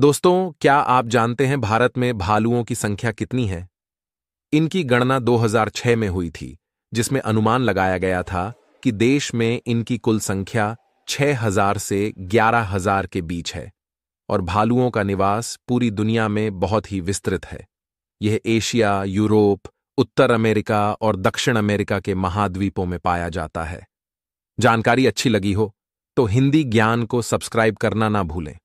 दोस्तों क्या आप जानते हैं भारत में भालुओं की संख्या कितनी है इनकी गणना 2006 में हुई थी जिसमें अनुमान लगाया गया था कि देश में इनकी कुल संख्या 6000 से 11000 के बीच है और भालुओं का निवास पूरी दुनिया में बहुत ही विस्तृत है यह एशिया यूरोप उत्तर अमेरिका और दक्षिण अमेरिका के महाद्वीपों में पाया जाता है जानकारी अच्छी लगी हो तो हिंदी ज्ञान को सब्सक्राइब करना ना भूलें